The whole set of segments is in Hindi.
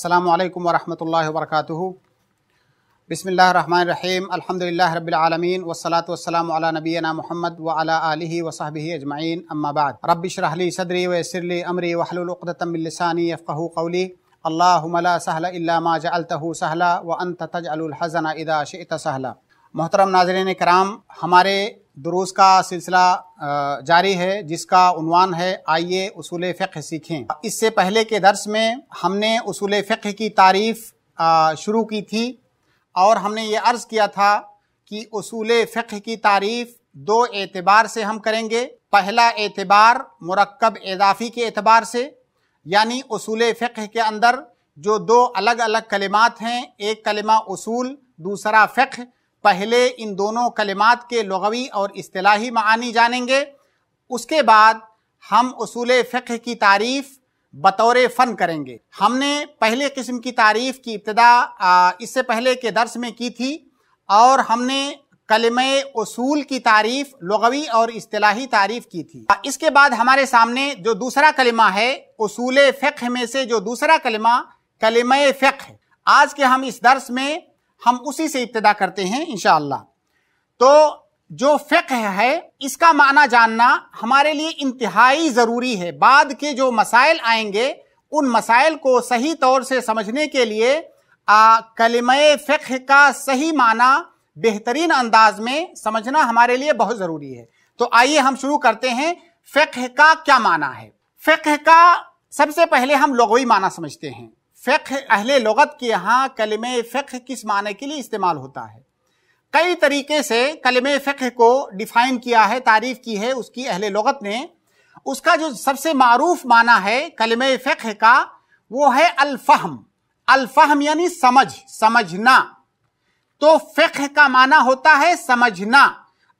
السلام عليكم ورحمة الله وبركاته بسم الله الرحمن الرحيم الحمد لله رب العالمين والصلاة والسلام على نبينا محمد وعلى آله وصحبه أجمعين أما بعد رب اشرح لي صدري ويسر لي أمري واحلل عقدة من لساني يفقه قولي اللهم لا سهل إلا ما جعلته سهلا وأنت تجعل الحزن إذا شئت سهلا मोहतरम नाजरन कराम हमारे दुरुस्त का सिलसिला जारी है जिसका उनवान है आइए उसूल फ़िक्र सीखें इससे पहले के दर्स में हमने उसूल फ़िक्र की तारीफ़ शुरू की थी और हमने ये अर्ज़ किया था कि उसूल फ़िक्र की तारीफ़ दो एतबार से हम करेंगे पहला एतबार मरकब इजाफ़ी के एतबार से यानी उसूल फ़िक्र के अंदर जो दो अलग अलग कलिमात हैं एक कलिमा उसूल दूसरा फ़िक्र पहले इन दोनों कलिमात के लगवी और अतलाही मानी जानेंगे उसके बाद हम असूल फ़िक्र की तारीफ़ बतौर फ़न करेंगे हमने पहले किस्म की तारीफ़ की इब्तदा इससे पहले के दर्स में की थी और हमने कलम असूल की तारीफ लगवी और अतलाही तारीफ की थी इसके बाद हमारे सामने जो दूसरा कलिमा है असूल फ़िक्र में से जो दूसरा कलिमा कलम फ़िक्र आज के हम इस दर्स में हम उसी से इब्तदा करते हैं इन तो जो फ़िक है इसका माना जानना हमारे लिए इंतहाई ज़रूरी है बाद के जो मसाइल आएंगे उन मसाइल को सही तौर से समझने के लिए कलम फ़िक का सही माना बेहतरीन अंदाज में समझना हमारे लिए बहुत ज़रूरी है तो आइए हम शुरू करते हैं फ़िक का क्या माना है फ़िक का सबसे पहले हम लगोई माना समझते हैं फ़िक अहले लगत के यहाँ कलम फ़िक किस माने के लिए इस्तेमाल होता है कई तरीके से कलम फ़िक को डिफाइन किया है तारीफ़ की है उसकी अहले लगत ने उसका जो सबसे मरूफ माना है कलम फ़िक का वो है अलफ़म अलफ़हम यानी समझ समझना तो फ़िक का माना होता है समझना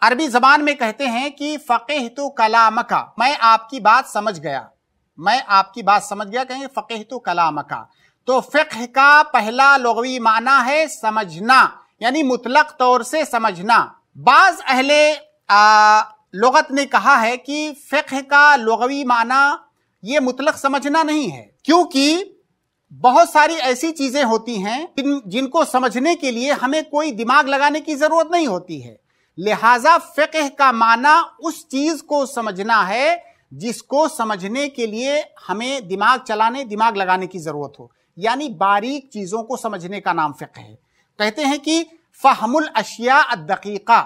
अरबी ज़बान में कहते हैं कि फेह तो कलामका मैं आपकी बात समझ गया मैं आपकी बात समझ गया कहेंगे फेह तो कलामका तो फ़िक्ह का पहला लगवी माना है समझना यानी मुतलक तौर से समझना बाज अहले लगत ने कहा है कि फ़िक्ह का लगवी माना ये मुतलक समझना नहीं है क्योंकि बहुत सारी ऐसी चीजें होती हैं जिन जिनको समझने के लिए हमें कोई दिमाग लगाने की जरूरत नहीं होती है लिहाजा फ़िक्ह का माना उस चीज को समझना है जिसको समझने के लिए हमें दिमाग चलाने दिमाग लगाने की जरूरत हो यानी बारीक चीजों को समझने का नाम फिक्र है कहते हैं कि फहमुल अशिया दकीका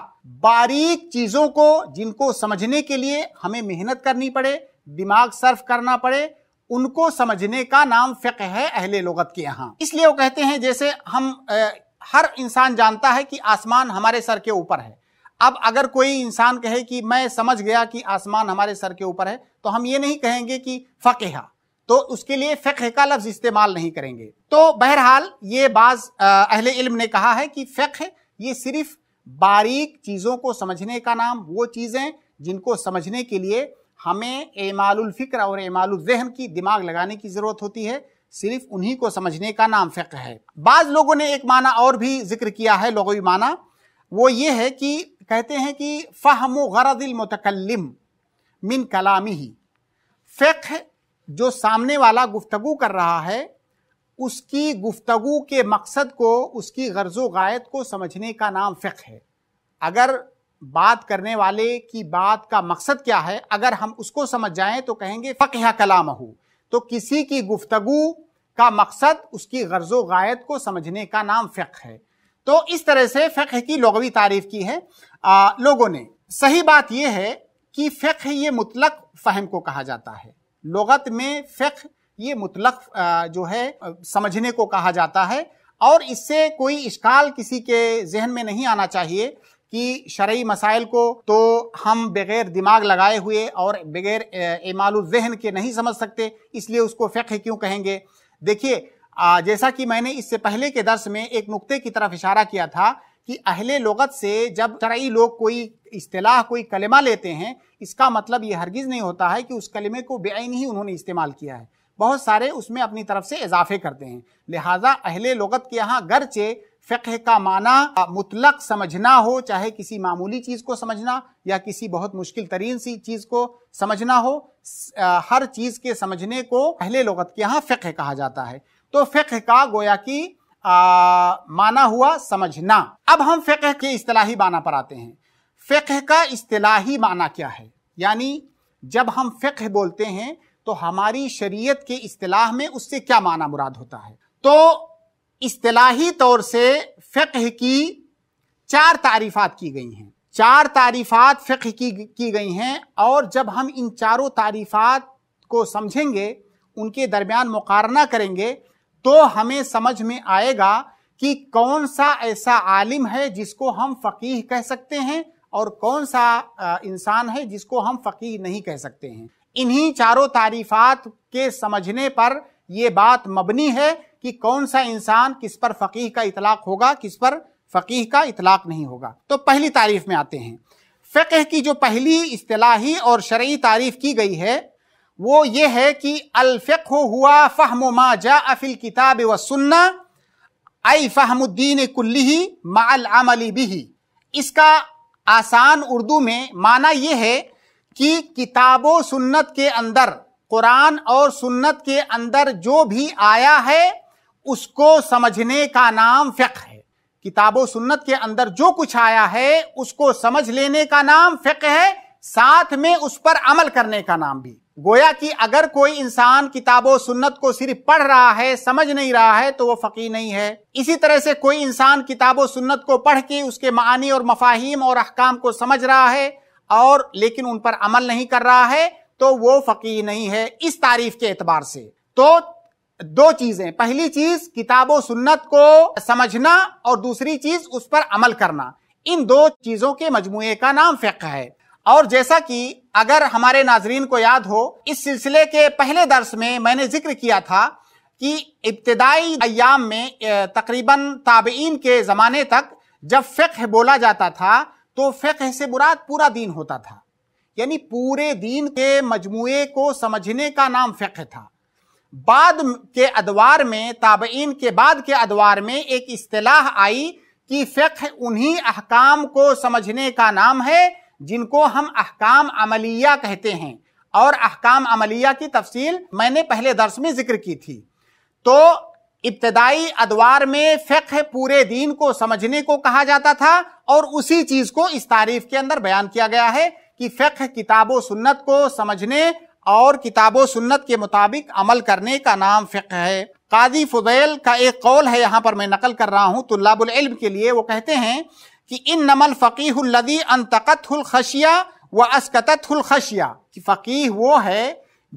बारीक चीजों को जिनको समझने के लिए हमें मेहनत करनी पड़े दिमाग सर्फ करना पड़े उनको समझने का नाम फ़िक है अहले लगत के यहाँ इसलिए वो कहते हैं जैसे हम ए, हर इंसान जानता है कि आसमान हमारे सर के ऊपर है अब अगर कोई इंसान कहे कि मैं समझ गया कि आसमान हमारे सर के ऊपर है तो हम ये नहीं कहेंगे कि फ़केहा तो उसके लिए फ़िक्र का लफ्ज़ इस्तेमाल नहीं करेंगे तो बहरहाल ये बाज़ अहले इल्म ने कहा है कि फ़िक्र ये सिर्फ बारीक चीज़ों को समझने का नाम वो चीज़ें जिनको समझने के लिए हमें एमालफ़िक्र और एमालजहन की दिमाग लगाने की ज़रूरत होती है सिर्फ उन्हीं को समझने का नाम फ़िक्र है बाज़ लोगों ने एक माना और भी जिक्र किया है लोगों माना वो ये है कि कहते हैं कि फ़हम गरदिल मतकलम मिन कलामी ही फ़िक्र जो सामने वाला गुफ्तगु कर रहा है उसकी गुफ्तगु के मकसद को उसकी गर्जो गायत को समझने का नाम फ़िक है अगर बात करने वाले की बात का मकसद क्या है अगर हम उसको समझ जाएं तो कहेंगे फ़क या कलाम हो तो किसी की गुफ्तगु का मकसद उसकी गर्जो गायत को समझने का नाम फ़िक है तो इस तरह से फ़िक की लगवी तारीफ की है आ, लोगों ने सही बात यह है कि फ़िक ये मुतलक फ़हम को कहा जाता है लगत में फ़िक ये मुतलक जो है समझने को कहा जाता है और इससे कोई इश्काल किसी के जहन में नहीं आना चाहिए कि शर्य मसाइल को तो हम बग़ैर दिमाग लगाए हुए और बग़ैर जहन के नहीं समझ सकते इसलिए उसको फ़िक क्यों कहेंगे देखिए जैसा कि मैंने इससे पहले के दर्स में एक नुक्ते की तरफ इशारा किया था कि अहले लगत से जब तरई लोग कोई इस्तेलाह कोई कलमा लेते हैं इसका मतलब ये हरगिज़ नहीं होता है कि उस कलमे को बेआन ही उन्होंने इस्तेमाल किया है बहुत सारे उसमें अपनी तरफ से इजाफे करते हैं लिहाजा अहले लगत के यहाँ गरचे फ़िक का माना मुतलक समझना हो चाहे किसी मामूली चीज़ को समझना या किसी बहुत मुश्किल तरीन सी चीज़ को समझना हो हर चीज़ के समझने को अहले लगत के यहाँ फ़िक्र कहा जाता है तो फ़िक का गोया की आ, माना हुआ समझना अब हम फ़िक्ह के इस्तलाही माना पर आते हैं फ़िक्ह का इस्तलाही माना क्या है यानी जब हम फ़िक्ह बोलते हैं तो हमारी शरीयत के इस्तलाह में उससे क्या माना मुराद होता है तो इस्तलाही तौर से फ़िक्ह की चार तारीफ़ात की गई हैं चार तारीफ़ात फ़िक्र की की गई हैं और जब हम इन चारों तारीफ़ात को समझेंगे उनके दरमियान मुकारना करेंगे तो हमें समझ में आएगा कि कौन सा ऐसा आलिम है जिसको हम फ़कीह कह सकते हैं और कौन सा इंसान है जिसको हम फ़कीह नहीं कह सकते हैं इन्हीं चारों तारीफात के समझने पर यह बात मबनी है कि कौन सा इंसान किस पर फ़कीह का इतलाक होगा किस पर फ़कीह का इतलाक नहीं होगा तो पहली तारीफ में आते हैं फ़िकह की जो पहली इतलाही और शर्य तारीफ की गई है वो ये है कि अलफ़ हुआ फ़हम जा अफिल किताब व सुन्ना आई फ़हमुद्दीन कुल्ली मालमली भी इसका आसान उर्दू में माना यह है कि किताब सुन्नत के अंदर कुरान और सुन्नत के अंदर जो भी आया है उसको समझने का नाम फ़िक है किताब सुन्नत के अंदर जो कुछ आया है उसको समझ लेने का नाम फ़िक है साथ में उस पर अमल करने का नाम भी गोया कि अगर कोई इंसान किताबो सुन्नत को सिर्फ पढ़ रहा है समझ नहीं रहा है तो वो फ़कीर नहीं है इसी तरह से कोई इंसान किताबो सुन्नत को पढ़ के उसके मानी और मफाहिम और अहकाम को समझ रहा है और लेकिन उन पर अमल नहीं कर रहा है तो वो फ़कीर नहीं है इस तारीफ के एतबार से तो दो चीज़ें पहली चीज़ किताबो सुन्नत को समझना और दूसरी चीज़ उस पर अमल करना इन दो चीज़ों के मजमू का नाम फ़िक है और जैसा कि अगर हमारे नाजरीन को याद हो इस सिलसिले के पहले दर्स में मैंने जिक्र किया था कि इब्तदाई अयाम में तकरीबन ताबीन के ज़माने तक जब फ़िक्ह बोला जाता था तो फ़िक्ह से मुराद पूरा दीन होता था यानी पूरे दीन के मजमू को समझने का नाम फ़िक्ह था बाद के अदवार में ताबीन के बाद के अदवार में एक अतलाह आई कि फ़िक्ह उन्हीं अहकाम को समझने का नाम है जिनको हम अहकाम अमलिया कहते हैं और अहकाम अमलिया की तफसील मैंने पहले दर्श में जिक्र की थी तो इब्तदाई अदवार में फ़िक्र पूरे दीन को समझने को कहा जाता था और उसी चीज़ को इस तारीफ के अंदर बयान किया गया है कि फ़िक्र किताब सुन्नत को समझने और किताब सुन्नत के मुताबिक अमल करने का नाम फ़िक्र है कादी फुदैल का एक कौल है यहाँ पर मैं नकल कर रहा हूँ तुल्लाबुल इल्म के लिए वो कहते हैं कि इन नमल फ़कीहदी अनतकतुलखशिया व अस्कततुलखशिया कि फ़कीह वो है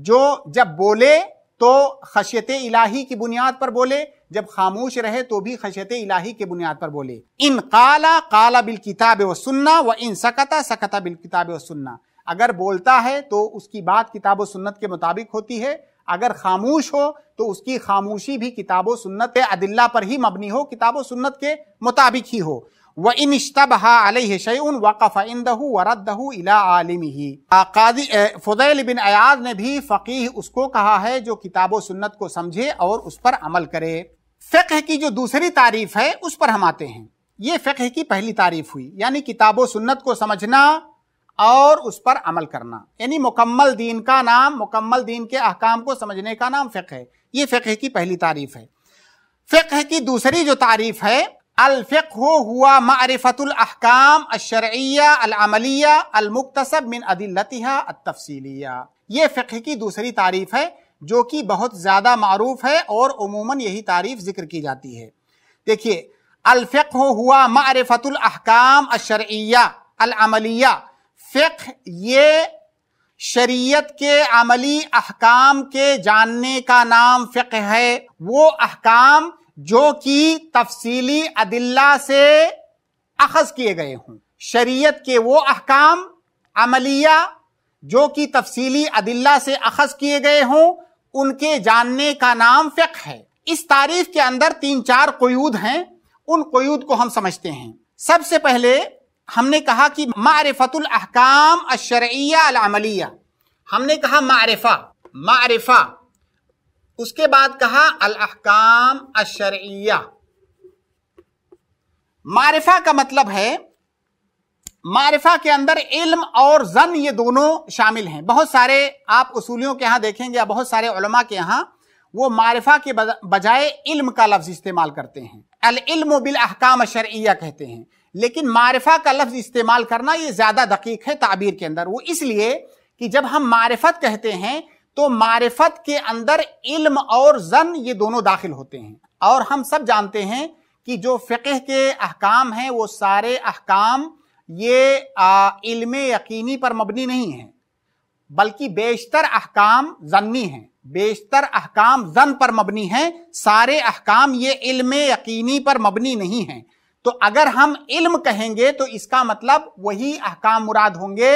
जो जब बोले तो खशियत इलाही की बुनियाद पर बोले जब खामोश रहे तो भी खशियत इलाही की बुनियाद पर बोले इन काला काला बिल किताब व सुन्ना व इन सकता सकता बिल किताब व सुन्ना अगर बोलता है तो उसकी बात किताब सुन्नत के मुताबिक होती है अगर खामोश हो तो उसकी खामोशी भी किताब सुन्नत अदिल्ला पर ही मबनी हो किताब सुन्नत के मुताबिक ही हो व इन इश्तबहा शैन वक़फ़ इंदहू वरदहू इला काजी फ़ुदैल बिन अयाज ने भी फ़कीह उसको कहा है जो किताब व सुन्नत को समझे और उस पर अमल करे फ़िक्ह की जो दूसरी तारीफ है उस पर हम आते हैं ये फ़िक्ह की पहली तारीफ हुई यानी किताब व सुन्नत को समझना और उस पर अमल करना यानी मुकम्मल दीन का नाम मुकम्मल दीन के अहकाम को समझने का नाम फ़िक्ह है ये फ़िक्ह की पहली तारीफ है फ़िक्ह की दूसरी जो तारीफ है अलफ़ हुआ मारफ़तुल अहकाम अशरिया अलमलिया अलमुक्तसब मिन अदिलतिहा तफसीलिया ये फ़िक्र की दूसरी तारीफ़ है जो कि बहुत ज़्यादा मरूफ़ है और उमूमन यही तारीफ़ ज़िक्र की जाती है देखिए अलफ़ हुआ मारफ़तुल अहकाम अशरिया अलमलिया फ़िक्र ये शरीयत के अमली अहकाम के जानने का नाम फ़िक्र है वो अहकाम जो कि तफसीली अदिल्ला से अखज किए गए हों शरीयत के वो अहकाम अमलिया जो कि तफसीली अदिल्ला से अखज किए गए हों उनके जानने का नाम फ़िक है इस तारीफ के अंदर तीन चार कयूद हैं उन कयूद को हम समझते हैं सबसे पहले हमने कहा कि मारफतुल अहकाम अशरैया अमलिया हमने कहा मारिफा मारिफा उसके बाद कहा अल अहकाम अशरिया मारिफा का मतलब है मारिफा के अंदर इल्म और जन ये दोनों शामिल हैं बहुत सारे आप उसूलियों के यहां देखेंगे या बहुत सारे उलमा के यहां वो मारिफा के बजाय इल्म का लफ्ज इस्तेमाल करते हैं अल इल्म बिल अहकाम अशरिया कहते हैं लेकिन मारिफा का लफ्ज इस्तेमाल करना ये ज्यादा दकीक है ताबीर के अंदर वो इसलिए कि जब हम मारिफत कहते हैं तो मारिफत के अंदर इल्म और जन ये दोनों दाखिल होते हैं और हम सब जानते हैं कि जो फ़िक़ह के अहकाम हैं वो सारे अहकाम ये इल्म यकीनी पर मबनी नहीं है बल्कि बेशतर अहकाम जन्नी हैं बेशतर अहकाम जन पर मबनी हैं सारे अहकाम ये इल्म यकीनी पर मबनी नहीं हैं तो अगर हम इल्म कहेंगे तो इसका मतलब वही अहकाम मुराद होंगे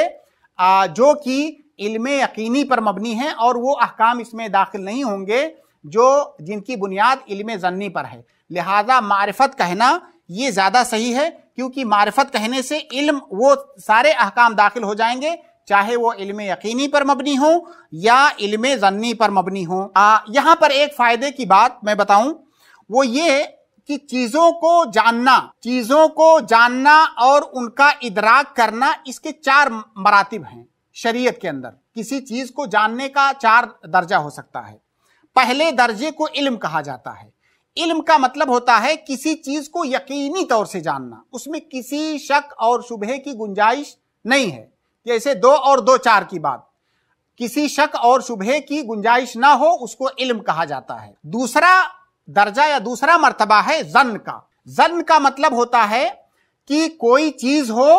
आ, जो कि इल्म यकीनी पर मबनी है और वो अहकाम इसमें दाखिल नहीं होंगे जो जिनकी बुनियाद इल्म जन्नी पर है लिहाजा मारफत कहना ये ज़्यादा सही है क्योंकि मारफत कहने से इल्म वो सारे अहकाम दाखिल हो जाएंगे चाहे वो इल्म यकीनी पर मबनी हो या इल्म जन्नी पर मबनी हो यहाँ पर एक फ़ायदे की बात मैं बताऊँ वो ये कि चीज़ों को जानना चीज़ों को जानना और उनका इदराक करना इसके चार मरातब हैं शरीयत के अंदर किसी चीज को जानने का चार दर्जा हो सकता है पहले दर्जे को इल्म कहा जाता है इल्म का मतलब होता है किसी चीज को यकीनी तौर से जानना उसमें किसी शक और शुबह की गुंजाइश नहीं है जैसे दो और दो चार की बात किसी शक और शुबह की गुंजाइश ना हो उसको इल्म कहा जाता है दूसरा दर्जा या दूसरा मर्तबा है जन का जन का मतलब होता है कि कोई चीज हो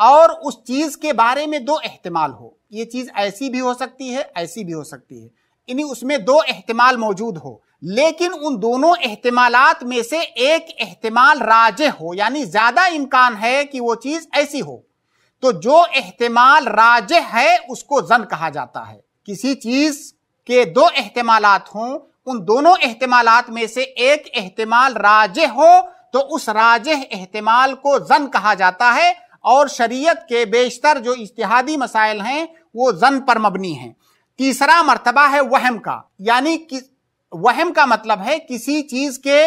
और उस चीज के बारे में दो एहतमाल हो ये चीज ऐसी भी हो सकती है ऐसी भी हो सकती है यानी उसमें दो एहतमाल मौजूद हो लेकिन उन दोनों एहतमाल में से एक एहतमाल राज हो यानी ज्यादा इम्कान है कि वो चीज ऐसी हो तो जो एहतमाल राज है उसको जन कहा जाता है किसी चीज के दो एहतमाल हों उन दोनों एहतमाल में से एक एहतमाल राज हो तो उस राज एहतमाल को जन कहा जाता है और शरीयत के बेशतर जो इश्तहादी मसाइल हैं वो जन पर मबनी हैं तीसरा मरतबा है वहम का यानी कि वहम का मतलब है किसी चीज के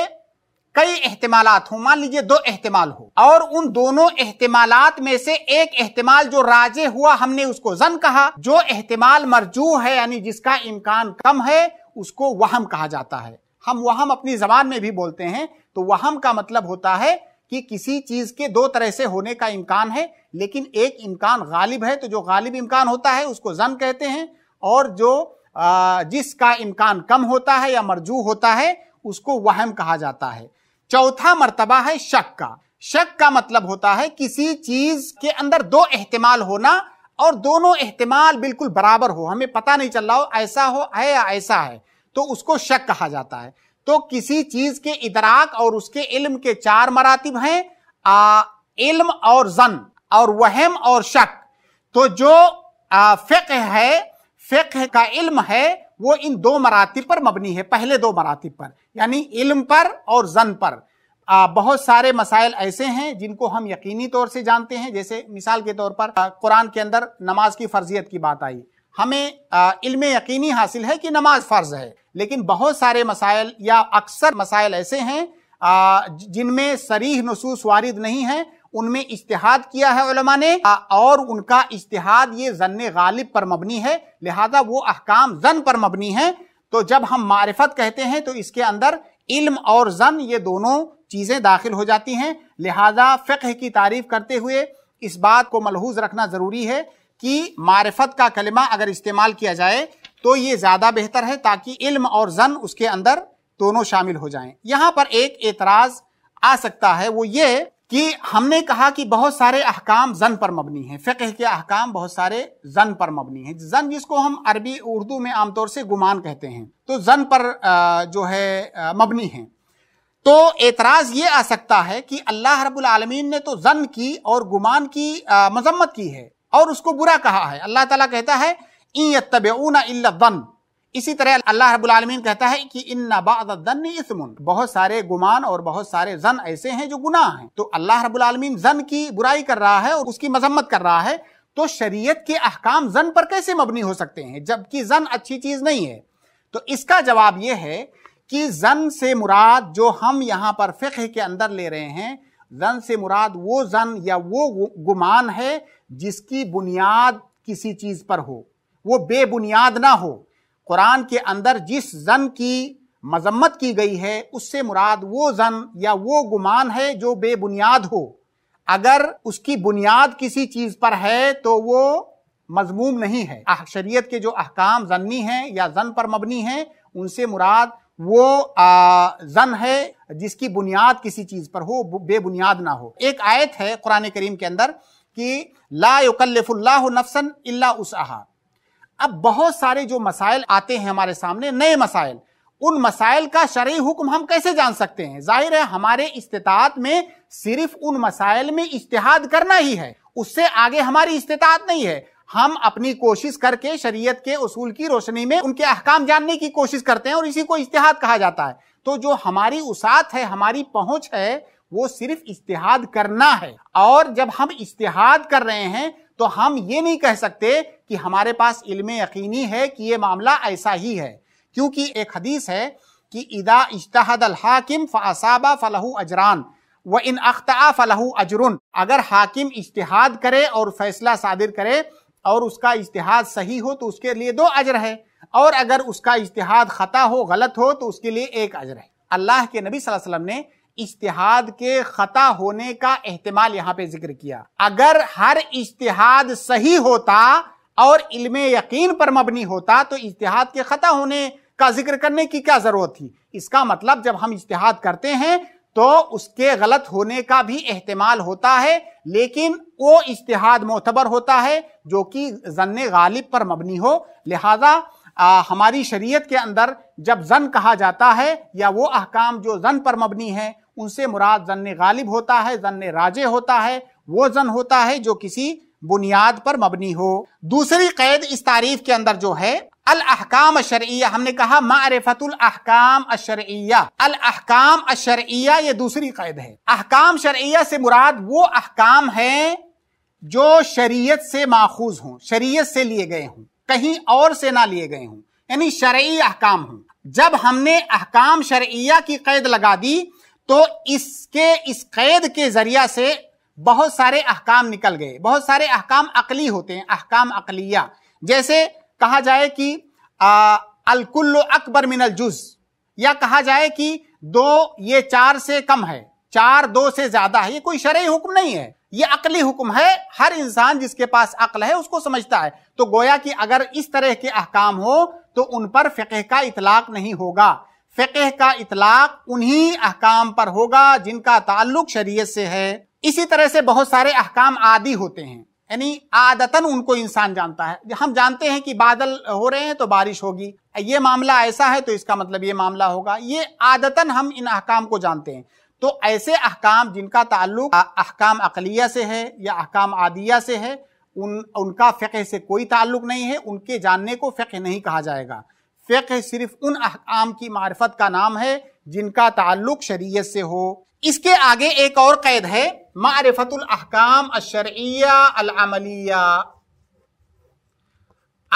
कई अहतमाल हो मान लीजिए दो अहतमाल हो और उन दोनों एहतमाल में से एक अहतमाल जो राजे हुआ हमने उसको जन कहा जो अहतमाल मरजू है यानी जिसका इम्कान कम है उसको वहम कहा जाता है हम वहम अपनी जबान में भी बोलते हैं तो वहम का मतलब होता है कि किसी चीज के दो तरह से होने का इम्कान है लेकिन एक इम्कान गालिब है तो जो गालिब इम्कान होता है उसको जन कहते हैं और जो जिसका इम्कान कम होता है या मरजू होता है उसको वहम कहा जाता है चौथा मरतबा है शक का शक का मतलब होता है किसी चीज के अंदर दो एहतमाल होना और दोनों एहतमाल बिल्कुल बराबर हो हमें पता नहीं चल रहा हो ऐसा हो है या ऐसा है तो उसको शक कहा जाता है तो किसी चीज के इदराक और उसके इल्म के चार मरातब हैं आ, इल्म और जन और वहम और शक तो जो फिक है फिक का इल्म है वो इन दो मरातब पर मबनी है पहले दो मरातब पर यानी इल्म पर और जन पर आ, बहुत सारे मसाइल ऐसे हैं जिनको हम यकीनी तौर से जानते हैं जैसे मिसाल के तौर पर कुरान के अंदर नमाज की फर्जियत की बात आई हमें इल्म यकीनी हासिल है कि नमाज फ़र्ज है लेकिन बहुत सारे मसाइल या अक्सर मसाइल ऐसे हैं जिनमें सरीह नसूस वारिद नहीं है उनमें इश्तहाद किया है उलमा ने और उनका इश्तहाद ये जन गालिब पर मबनी है लिहाजा वो अहकाम जन पर मबनी है तो जब हम मारफत कहते हैं तो इसके अंदर इल्म और जन ये दोनों चीज़ें दाखिल हो जाती हैं लिहाजा फ़िक्र की तारीफ करते हुए इस बात को मलहूज रखना ज़रूरी है कि मारफत का कलमा अगर इस्तेमाल किया जाए तो ये ज़्यादा बेहतर है ताकि इल्म और जन उसके अंदर दोनों शामिल हो जाएं। यहाँ पर एक एतराज़ आ सकता है वो ये कि हमने कहा कि बहुत सारे अहकाम जन पर मबनी हैं फिक्र के अहकाम बहुत सारे जन पर मबनी हैं जन जिसको हम अरबी उर्दू में आमतौर से गुमान कहते हैं तो जन पर जो है मबनी है तो एतराज़ ये आ सकता है कि अल्लाह रब्बुल आलमीन ने तो जन की और गुमान की मजम्मत की है और उसको बुरा कहा है अल्लाह ताला कहता है इन तबेऊना इल्लन इसी तरह अल्लाह रबालमीन कहता है कि इन नबादन इसमुन बहुत सारे गुमान और बहुत सारे जन ऐसे हैं जो गुनाह हैं तो अल्लाह रबालमीन जन की बुराई कर रहा है और उसकी मजम्मत कर रहा है तो शरीयत के अहकाम जन पर कैसे मबनी हो सकते हैं जबकि जन अच्छी चीज नहीं है तो इसका जवाब यह है कि जन से मुराद जो हम यहाँ पर फ़िक्र के अंदर ले रहे हैं जन से मुराद वो जन या वो गुमान है जिसकी बुनियाद किसी चीज़ पर हो वो बेबुनियाद ना हो कुरान के अंदर जिस जन की मजम्मत की गई है उससे मुराद वो जन या वो गुमान है जो बेबुनियाद हो अगर उसकी बुनियाद किसी चीज़ पर है तो वो मजमूम नहीं है शरीयत के जो अहकाम जन्नी हैं या जन पर मबनी हैं उनसे मुराद वो जन है जिसकी बुनियाद किसी चीज़ पर हो बेबुनियाद ना हो एक आयत है कुरान करीम के अंदर कि ला युकल्लफुल्ला नफसन इल्ला उसहा अब बहुत सारे जो मसाइल आते हैं हमारे सामने नए मसाइल उन मसाइल का शर्य हुक्म हम कैसे जान सकते हैं जाहिर है हमारे इस्तात में सिर्फ उन मसाइल में इस्तेहाद करना ही है उससे आगे हमारी इस्तात नहीं है हम अपनी कोशिश करके शरीयत के उसूल की रोशनी में उनके अहकाम जानने की कोशिश करते हैं और इसी को इश्तिहाद कहा जाता है तो जो हमारी उसात है हमारी पहुंच है वो सिर्फ इश्तिहाद करना है और जब हम इश्तिहाद कर रहे हैं तो हम ये नहीं कह सकते कि हमारे पास इल्म यकीनी है कि ये मामला ऐसा ही है क्योंकि एक हदीस है कि इदा इश्तहद हाकिम फ़ासाबा फ़लहू अजरान व इन अख्ता फ़लहू अजरुन अगर हाकिम इश्तिहाद करे और फैसला सादिर करे और उसका इश्तहाद सही हो तो उसके लिए दो अजर है और अगर उसका इश्तहाद ख़ता हो गलत हो तो उसके लिए एक अजर है अल्लाह के नबी वसल्लम ने इश्तहाद के ख़ता होने का अहतमाल यहाँ पे जिक्र किया अगर हर इश्तहाद सही होता और इल्म यकीन पर मबनी होता तो इश्तहाद के ख़ता होने का जिक्र करने की क्या ज़रूरत थी इसका मतलब जब हम इश्तहाद करते हैं तो उसके गलत होने का भी एहतमाल होता है लेकिन वो इश्तहाद मोतबर होता है जो कि जन गालिब पर मबनी हो लिहाजा आ, हमारी शरीयत के अंदर जब जन कहा जाता है या वो अहकाम जो जन पर मबनी है उनसे मुराद जन गालिब होता है जन राजे होता है वो जन होता है जो किसी बुनियाद पर मबनी हो दूसरी कैद इस तारीफ के अंदर जो है अल अशरिया हमने कहा मारफतुल अहकाम अशरिया अल अहकाम अशरिया ये दूसरी कैद है अहकाम शर्या से मुराद वो अहकाम है जो शरीयत से माखूज हों शरीयत से लिए गए हों कहीं और से ना लिए गए हों यानी शर्य अहकाम हों जब हमने अहकाम शर्या की कैद लगा दी तो इसके इस कैद के जरिया से बहुत सारे अहकाम निकल गए बहुत सारे अहकाम अकली होते हैं अहकाम अकलिया जैसे कहा जाए कि अलकुल्लो अकबर मिनल जुज या कहा जाए कि दो ये चार से कम है चार दो से ज्यादा है ये कोई शरय हुक्म नहीं है ये अकली हुक्म है हर इंसान जिसके पास अक्ल है उसको समझता है तो गोया कि अगर इस तरह के अहकाम हो तो उन पर फ़िकह का इतलाक नहीं होगा फ़िकह का इतलाक उन्हीं अहकाम पर होगा जिनका ताल्लुक शरीयत से है इसी तरह से बहुत सारे अहकाम आदि होते हैं यानी आदतन उनको इंसान जानता है हम जानते हैं कि बादल हो रहे हैं तो बारिश होगी ये मामला ऐसा है तो इसका मतलब ये मामला होगा ये आदतन हम इन अहकाम को जानते हैं तो ऐसे अहकाम जिनका ताल्लुक अहकाम अकलिया से है या अहकाम आदिया से है उन उनका फ़िक से कोई ताल्लुक नहीं है उनके जानने को फ़िक नहीं कहा जाएगा फ़िक सिर्फ उन अहकाम की मार्फत का नाम है जिनका ताल्लुक शरीयत से हो इसके आगे एक और कैद है मारफतुल्काम अशरिया अलमलिया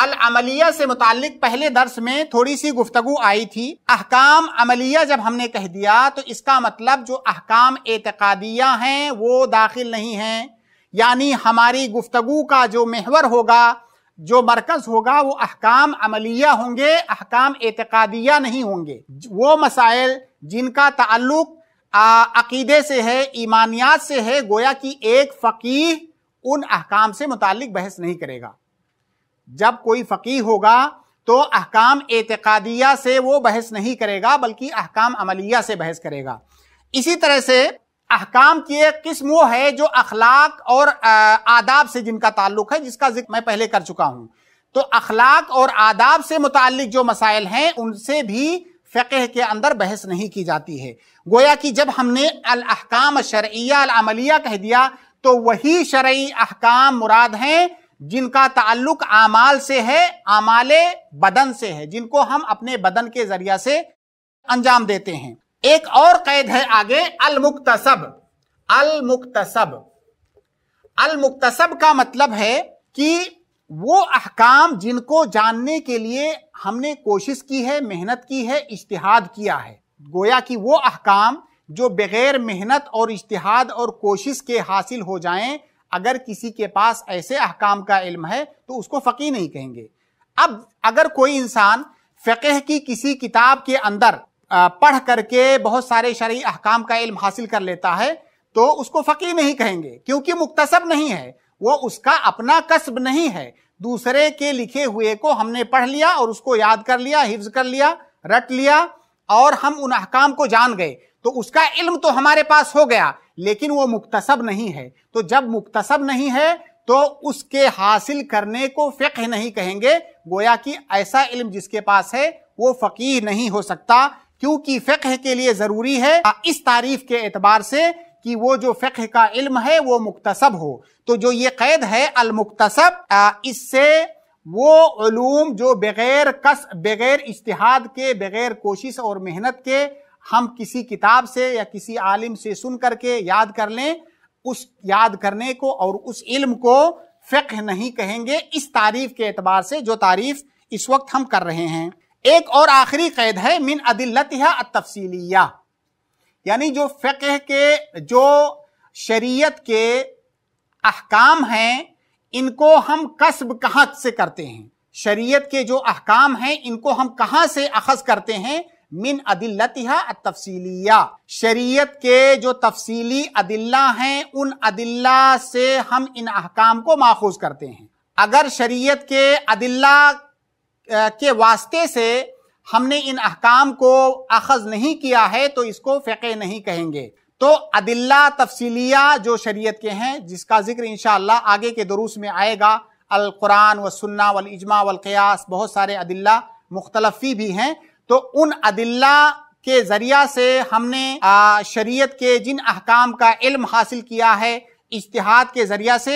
अमलिया से मुतालिक पहले दर्स में थोड़ी सी गुफ्तगु आई थी अहकाम अमलिया जब हमने कह दिया तो इसका मतलब जो अहकाम एतकादिया हैं वो दाखिल नहीं हैं यानी हमारी गुफ्तगु का जो महवर होगा जो मरकज होगा वो अहकाम अमलिया होंगे अहकाम एतकादिया नहीं होंगे वो मसाइल जिनका ताल्लुक अकीदे से है ईमानियात से है गोया कि एक फ़कीह उन अहकाम से मुतालिक बहस नहीं करेगा जब कोई फ़कीह होगा तो अहकाम एतकादिया से वो बहस नहीं करेगा बल्कि अहकाम अमलिया से बहस करेगा इसी तरह से अहकाम की एक किस्म वो है जो अखलाक और आदाब से जिनका ताल्लुक है जिसका जिक्र मैं पहले कर चुका हूं तो अखलाक और आदाब से मुतालिक जो मसाइल हैं उनसे भी फ़क़ह के अंदर बहस नहीं की जाती है गोया कि जब हमने अलहकाम अल अमलिया कह दिया तो वही शर्य अहकाम मुराद हैं जिनका ताल्लुक आमाल से है आमाल बदन से है जिनको हम अपने बदन के जरिया से अंजाम देते हैं एक और कैद है आगे अलमुक्तसब अलमुक्तसब अलमुक्तसब का मतलब है कि वो अहकाम जिनको जानने के लिए हमने कोशिश की है मेहनत की है इश्तिहाद किया है गोया कि वो अहकाम जो बग़ैर मेहनत और इश्तिहाद और कोशिश के हासिल हो जाएं अगर किसी के पास ऐसे अहकाम का इल्म है तो उसको फ़कीह नहीं कहेंगे अब अगर कोई इंसान फ़क़ह की किसी किताब के अंदर पढ़ करके बहुत सारे शरी अहकाम का इल्म हासिल कर लेता है तो उसको फ़कीह नहीं कहेंगे क्योंकि मुख्तसर नहीं है वो उसका अपना कस्ब नहीं है दूसरे के लिखे हुए को हमने पढ़ लिया और उसको याद कर लिया हिफ्ज कर लिया रट लिया और हम उन अहकाम को जान गए तो उसका इल्म तो हमारे पास हो गया लेकिन वो मुक्तसब नहीं है तो जब मुक्तसब नहीं है तो उसके हासिल करने को फ़िक्र नहीं कहेंगे गोया कि ऐसा इल्म जिसके पास है वो फ़कीह नहीं हो सकता क्योंकि फ़िक्र के लिए ज़रूरी है इस तारीफ के एतबार से कि वो जो फ़िक्ह का इल्म है वो मुक्तसब हो तो जो ये कैद है अलमुक्तसब इससे वो जो बगैर कस बगैर इश्तहाद के बगैर कोशिश और मेहनत के हम किसी किताब से या किसी आलिम से सुन करके याद कर लें उस याद करने को और उस इल्म को फ़िक्ह नहीं कहेंगे इस तारीफ के एतबार से जो तारीफ इस वक्त हम कर रहे हैं एक और आखिरी कैद है मिन अदिलत तफसीलिया यानी जो फ़िक्ह के जो शरीयत के अहकाम हैं इनको हम कस्ब कहाँ से करते हैं शरीयत के जो अहकाम हैं इनको हम कहाँ से अखज करते हैं मिन अदिल्लतिहा तफसीलिया शरीयत के जो तफसीली अदिल्ला हैं उन अदिल्ला से हम इन अहकाम को माखूज करते हैं अगर शरीयत के अदिल्ला के वास्ते से हमने इन अहकाम को अखज नहीं किया है तो इसको फ़िक़े नहीं कहेंगे तो अदिल्ला तफसीलिया जो शरीयत के हैं जिसका जिक्र इन आगे के दरूस में आएगा अलकुरान व सुन्ना वल इजमा वल क़यास बहुत सारे अदिल्ला मुख्तलफी भी हैं तो उन अदिल्ला के ज़रिया से हमने शरीयत के जिन अहकाम का इल्म हासिल किया है इश्तहाद के ज़रिया से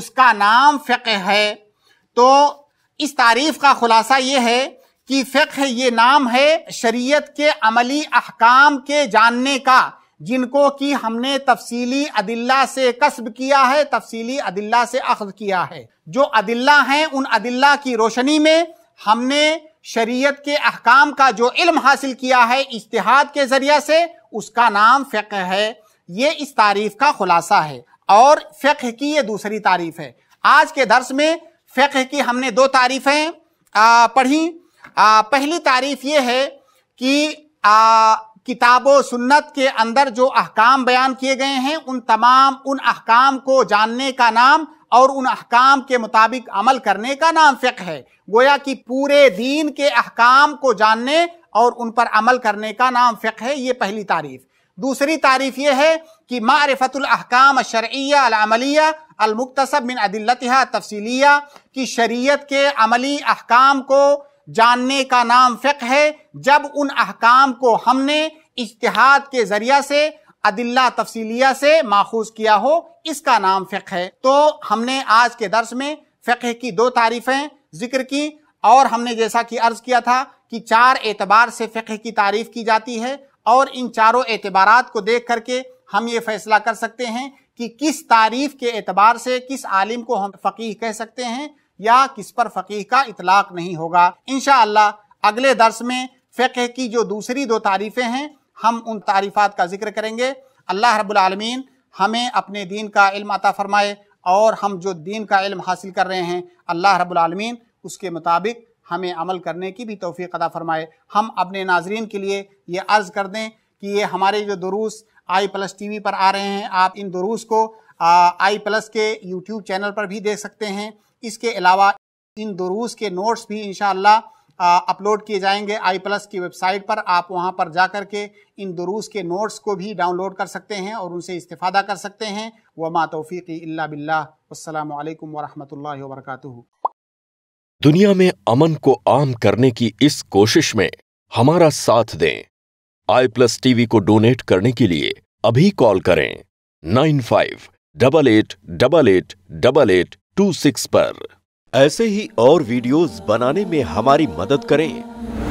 उसका नाम फ़िक़ है तो इस तारीफ़ का ख़ुलासा ये है कि फ़िक्र ये नाम है शरीयत के अमली अहकाम के जानने का जिनको कि हमने तफसीली अदिल्ला से कस्ब किया है तफसीली अदिल्ला से अखज किया है जो अदिल्ला हैं उन अदिल्ला की रोशनी में हमने शरीयत के अहकाम का जो इल्म हासिल किया है इश्तहाद के ज़रिए से उसका नाम फ़िक्र है ये इस तारीफ का खुलासा है और फ़िक्र की ये दूसरी तारीफ है आज के दर्स में फ़िक्र की हमने दो तारीफ़ें पढ़ी आ, पहली तारीफ ये है कि आ, किताब सुन्नत के अंदर जो अहकाम बयान किए गए हैं उन तमाम उन अहकाम को जानने का नाम और उन अहकाम के मुताबिक अमल करने का नाम फ़िक है गोया कि पूरे दीन के अहकाम को जानने और उन पर अमल करने का नाम फ़िक है ये पहली तारीफ दूसरी तारीफ यह है कि मारफतलहकाम शरिया अलमलिया अलमुक्तसब बिन अदिलतहा तफसीलिया कि शरीयत के अमली अहकाम को जानने का नाम फ़िक है जब उन अहकाम को हमने इश्तिहाद के ज़रिया से अदिल्ला तफसीलिया से माखूज किया हो इसका नाम फ़िक है तो हमने आज के दर्स में फ़िक की दो तारीफ़ें जिक्र की और हमने जैसा कि अर्ज़ किया था कि चार एतबार से फ़िक की तारीफ़ की जाती है और इन चारों एतबारात को देख करके हम ये फैसला कर सकते हैं कि किस तारीफ के एतबार से किस आलिम को हम फ़कीह कह सकते हैं या किस पर फ़कीह का इतलाक नहीं होगा इन अगले दर्स में फ़िक्र की जो दूसरी दो तारीफ़ें हैं हम उन तारीफ़ात का जिक्र करेंगे अल्लाह रबालमीन हमें अपने दीन का इल्म अता फ़रमाए और हम जो दीन का इल्म हासिल कर रहे हैं अल्लाह रबालमीन उसके मुताबिक हमें अमल करने की भी तोफ़ी अदा फ़रमाए हम अपने नाजरीन के लिए ये अर्ज़ कर दें कि ये हमारे जो दुरूस आई प्लस टी वी पर आ रहे हैं आप इन दुरूस को आ, आई प्लस के यूट्यूब चैनल पर भी देख सकते हैं इसके अलावा इन दरूस के नोट्स भी इन अपलोड किए जाएंगे आई प्लस की वेबसाइट पर आप वहां पर जा कर के इन दरूस के नोट्स को भी डाउनलोड कर सकते हैं और उनसे इस्तेफादा कर सकते हैं वमा तोफ़ी बिल्लाम वरहमल वरक दुनिया में अमन को आम करने की इस कोशिश में हमारा साथ दें आई प्लस टीवी को डोनेट करने के लिए अभी कॉल करें nine five double eight double eight double eight two six पर ऐसे ही और वीडियोस बनाने में हमारी मदद करें